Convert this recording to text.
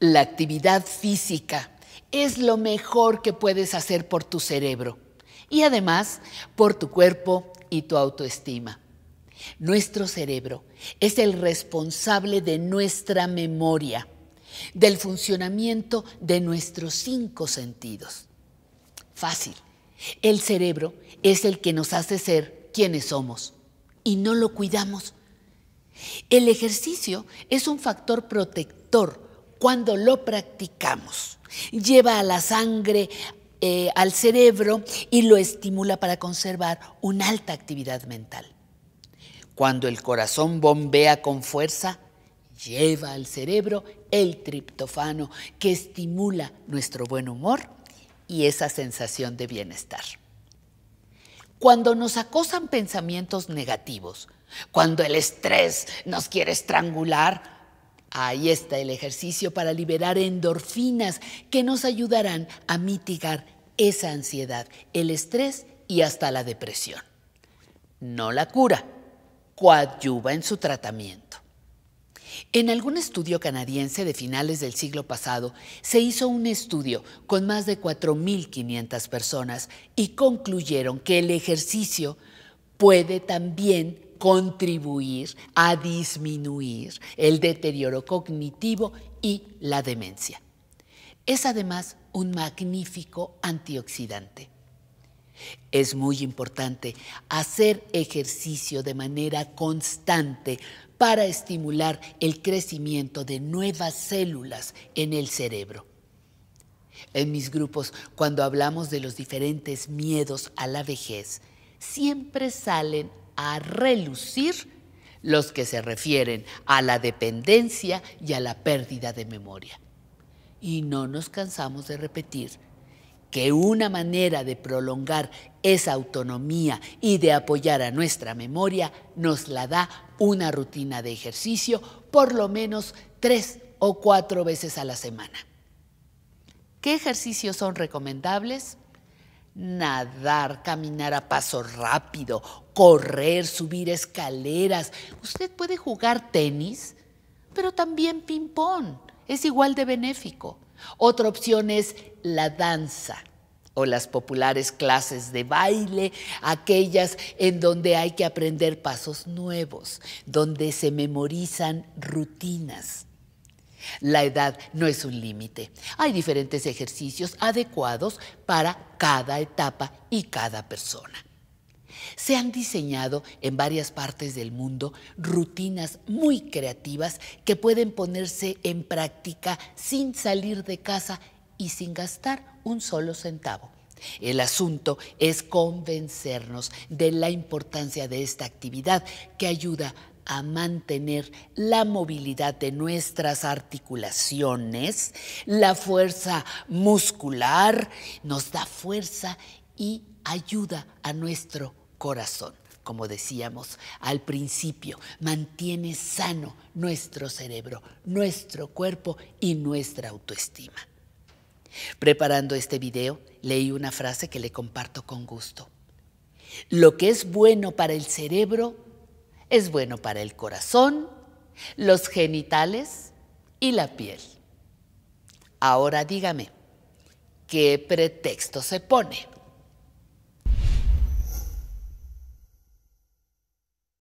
La actividad física es lo mejor que puedes hacer por tu cerebro y además por tu cuerpo y tu autoestima. Nuestro cerebro es el responsable de nuestra memoria, del funcionamiento de nuestros cinco sentidos. Fácil. El cerebro es el que nos hace ser quienes somos y no lo cuidamos. El ejercicio es un factor protector cuando lo practicamos. Lleva a la sangre eh, al cerebro y lo estimula para conservar una alta actividad mental. Cuando el corazón bombea con fuerza, lleva al cerebro el triptofano que estimula nuestro buen humor y esa sensación de bienestar. Cuando nos acosan pensamientos negativos, cuando el estrés nos quiere estrangular, Ahí está el ejercicio para liberar endorfinas que nos ayudarán a mitigar esa ansiedad, el estrés y hasta la depresión. No la cura, coadyuva en su tratamiento. En algún estudio canadiense de finales del siglo pasado se hizo un estudio con más de 4.500 personas y concluyeron que el ejercicio puede también contribuir a disminuir el deterioro cognitivo y la demencia. Es además un magnífico antioxidante. Es muy importante hacer ejercicio de manera constante para estimular el crecimiento de nuevas células en el cerebro. En mis grupos, cuando hablamos de los diferentes miedos a la vejez, siempre salen a relucir los que se refieren a la dependencia y a la pérdida de memoria. Y no nos cansamos de repetir que una manera de prolongar esa autonomía y de apoyar a nuestra memoria nos la da una rutina de ejercicio por lo menos tres o cuatro veces a la semana. ¿Qué ejercicios son recomendables? nadar, caminar a paso rápido, correr, subir escaleras. Usted puede jugar tenis, pero también ping-pong. Es igual de benéfico. Otra opción es la danza o las populares clases de baile, aquellas en donde hay que aprender pasos nuevos, donde se memorizan rutinas. La edad no es un límite. Hay diferentes ejercicios adecuados para cada etapa y cada persona. Se han diseñado en varias partes del mundo rutinas muy creativas que pueden ponerse en práctica sin salir de casa y sin gastar un solo centavo. El asunto es convencernos de la importancia de esta actividad que ayuda a mantener la movilidad de nuestras articulaciones, la fuerza muscular, nos da fuerza y ayuda a nuestro corazón. Como decíamos al principio, mantiene sano nuestro cerebro, nuestro cuerpo y nuestra autoestima. Preparando este video, leí una frase que le comparto con gusto. Lo que es bueno para el cerebro es bueno para el corazón, los genitales y la piel. Ahora dígame, ¿qué pretexto se pone?